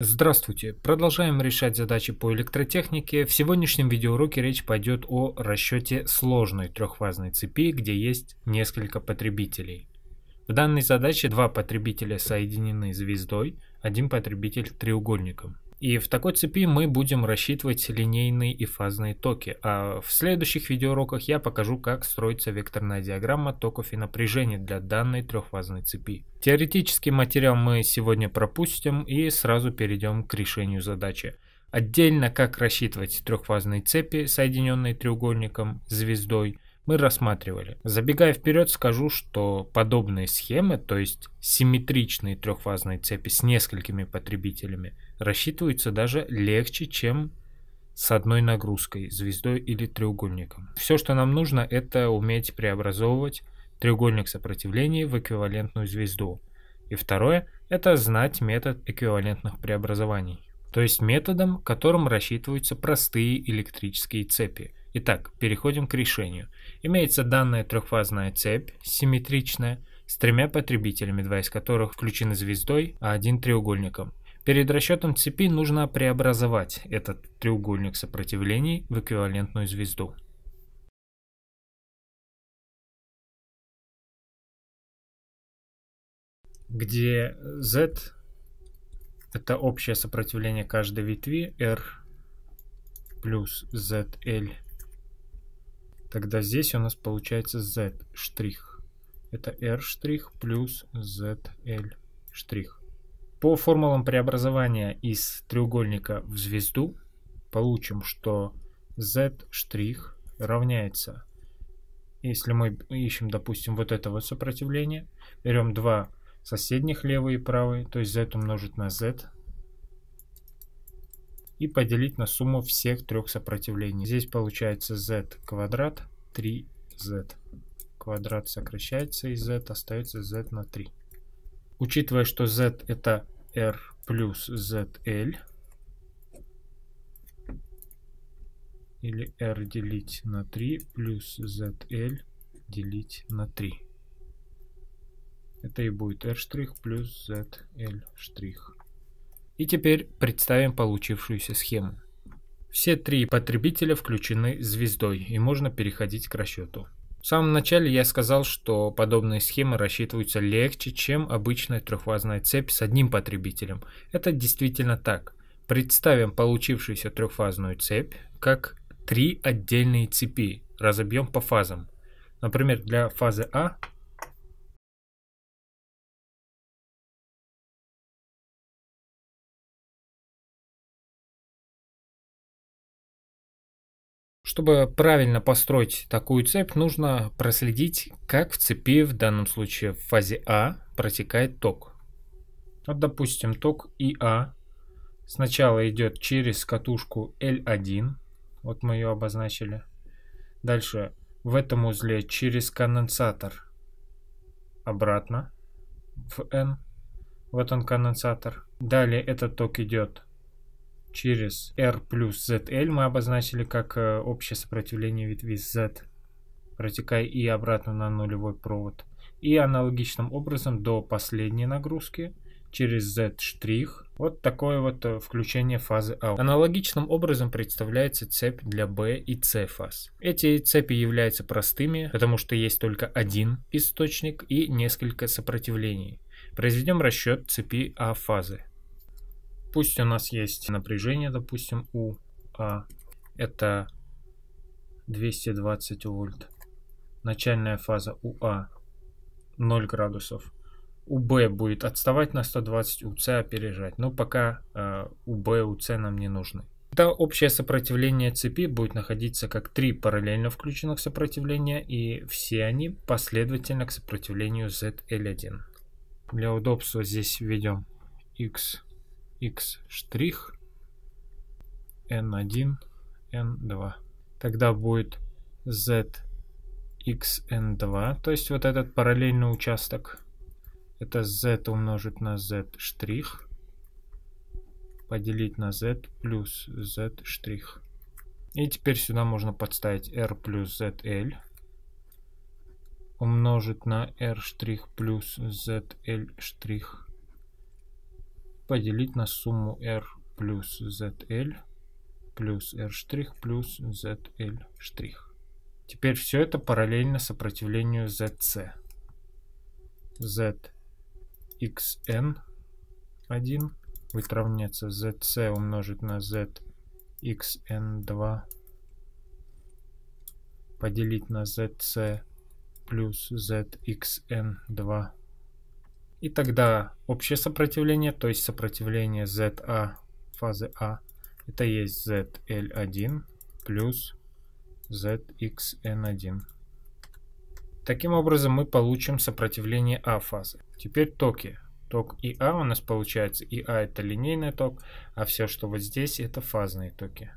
Здравствуйте! Продолжаем решать задачи по электротехнике. В сегодняшнем видеоуроке речь пойдет о расчете сложной трехфазной цепи, где есть несколько потребителей. В данной задаче два потребителя соединены звездой, один потребитель треугольником. И в такой цепи мы будем рассчитывать линейные и фазные токи, а в следующих видеоуроках я покажу, как строится векторная диаграмма токов и напряжения для данной трехфазной цепи. Теоретический материал мы сегодня пропустим и сразу перейдем к решению задачи. Отдельно, как рассчитывать трехфазные цепи, соединенные треугольником, звездой – мы рассматривали. Забегая вперед, скажу, что подобные схемы, то есть симметричные трехфазные цепи с несколькими потребителями, рассчитываются даже легче, чем с одной нагрузкой, звездой или треугольником. Все, что нам нужно, это уметь преобразовывать треугольник сопротивления в эквивалентную звезду. И второе – это знать метод эквивалентных преобразований, то есть методом, которым рассчитываются простые электрические цепи – Итак, переходим к решению. Имеется данная трехфазная цепь, симметричная, с тремя потребителями, два из которых включены звездой, а один треугольником. Перед расчетом цепи нужно преобразовать этот треугольник сопротивлений в эквивалентную звезду. Где Z – это общее сопротивление каждой ветви, R плюс ZL – Тогда здесь у нас получается Z штрих. Это R штрих плюс ZL штрих. По формулам преобразования из треугольника в звезду получим, что Z штрих равняется, если мы ищем, допустим, вот это вот сопротивление, берем два соседних левый и правый, то есть Z умножить на Z и поделить на сумму всех трех сопротивлений. Здесь получается z квадрат 3z. Квадрат сокращается и z остается z на 3. Учитывая, что z это r плюс zl, или r делить на 3 плюс zl делить на 3. Это и будет r' плюс zl'. И теперь представим получившуюся схему. Все три потребителя включены звездой и можно переходить к расчету. В самом начале я сказал, что подобные схемы рассчитываются легче, чем обычная трехфазная цепь с одним потребителем. Это действительно так. Представим получившуюся трехфазную цепь как три отдельные цепи, разобьем по фазам. Например, для фазы А Чтобы правильно построить такую цепь, нужно проследить, как в цепи, в данном случае в фазе А, протекает ток. Вот, допустим, ток ИА сначала идет через катушку L1, вот мы ее обозначили. Дальше в этом узле через конденсатор обратно в N. Вот он конденсатор. Далее этот ток идет через R плюс ZL мы обозначили как э, общее сопротивление ветви Z, протекая и обратно на нулевой провод. И аналогичным образом до последней нагрузки через Z штрих. Вот такое вот э, включение фазы out. А. Аналогичным образом представляется цепь для B и C фаз. Эти цепи являются простыми, потому что есть только один источник и несколько сопротивлений. Произведем расчет цепи А фазы. Пусть у нас есть напряжение, допустим, у А. Это 220 вольт. Начальная фаза у А 0 градусов. У Б будет отставать на 120, у С опережать. Но пока э, у Б, у С нам не нужны. Тогда общее сопротивление цепи будет находиться как три параллельно включенных сопротивления, и все они последовательно к сопротивлению ZL1. Для удобства здесь введем X x штрих n1, n2. Тогда будет z x n 2 то есть вот этот параллельный участок. Это z умножить на z штрих, поделить на z плюс z штрих. И теперь сюда можно подставить r плюс zl умножить на r штрих плюс zl штрих поделить на сумму R плюс ZL плюс R' плюс ZL'. Теперь все это параллельно сопротивлению ZC. ZXN1 будет равняться ZC умножить на ZXN2 поделить на ZC плюс ZXN2 и тогда общее сопротивление, то есть сопротивление ZA фазы А, это есть ZL1 плюс ZXN1. Таким образом мы получим сопротивление А фазы. Теперь токи. Ток ИА у нас получается, ИА это линейный ток, а все, что вот здесь, это фазные токи.